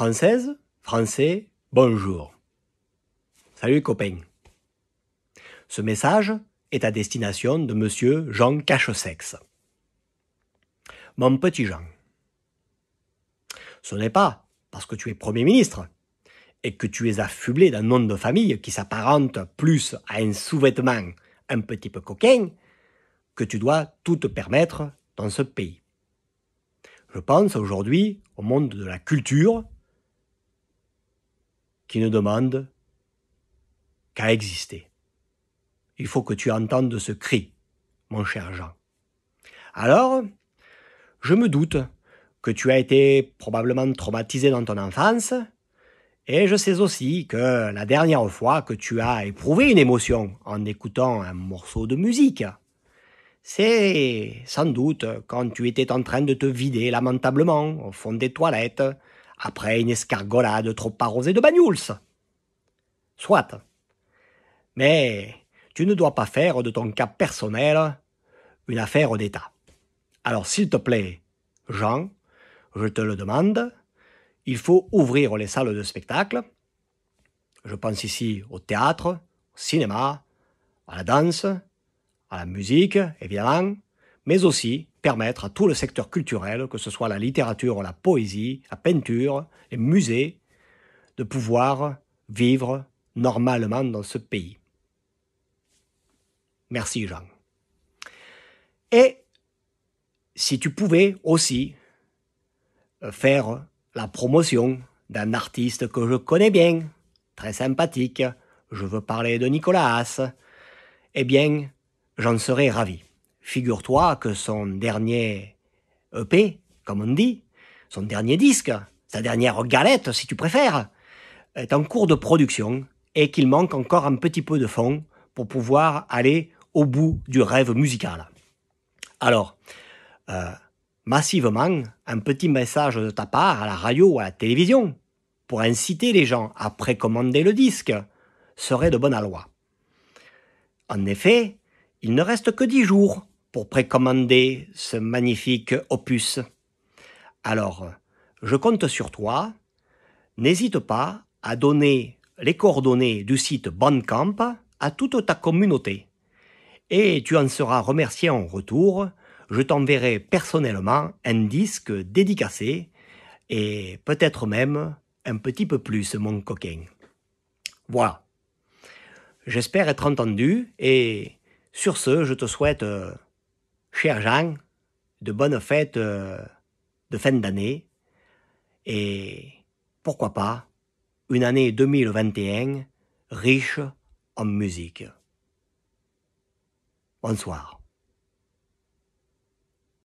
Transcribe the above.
Française, français, bonjour. Salut copain. Ce message est à destination de monsieur Jean Cachesex. Mon petit Jean. Ce n'est pas parce que tu es Premier ministre et que tu es affublé d'un nom de famille qui s'apparente plus à un sous-vêtement un petit peu coquin que tu dois tout te permettre dans ce pays. Je pense aujourd'hui au monde de la culture qui ne demande qu'à exister. Il faut que tu entendes ce cri, mon cher Jean. Alors, je me doute que tu as été probablement traumatisé dans ton enfance, et je sais aussi que la dernière fois que tu as éprouvé une émotion en écoutant un morceau de musique, c'est sans doute quand tu étais en train de te vider lamentablement au fond des toilettes, après une escargolade trop arrosée de bagnouls. Soit. Mais tu ne dois pas faire de ton cas personnel une affaire d'État. Alors s'il te plaît, Jean, je te le demande, il faut ouvrir les salles de spectacle. Je pense ici au théâtre, au cinéma, à la danse, à la musique, évidemment, mais aussi permettre à tout le secteur culturel, que ce soit la littérature, la poésie, la peinture, les musées, de pouvoir vivre normalement dans ce pays. Merci Jean. Et si tu pouvais aussi euh, faire la promotion d'un artiste que je connais bien, très sympathique, je veux parler de Nicolas Haas, eh bien, j'en serais ravi figure-toi que son dernier EP, comme on dit, son dernier disque, sa dernière galette, si tu préfères, est en cours de production et qu'il manque encore un petit peu de fonds pour pouvoir aller au bout du rêve musical. Alors, euh, massivement, un petit message de ta part à la radio ou à la télévision pour inciter les gens à précommander le disque serait de bonne loi. En effet, il ne reste que dix jours pour précommander ce magnifique opus. Alors, je compte sur toi. N'hésite pas à donner les coordonnées du site Bandcamp à toute ta communauté. Et tu en seras remercié en retour. Je t'enverrai personnellement un disque dédicacé et peut-être même un petit peu plus, mon coquin. Voilà. J'espère être entendu et sur ce, je te souhaite euh, cher Jean, de bonnes fêtes euh, de fin d'année et pourquoi pas une année 2021 riche en musique. Bonsoir.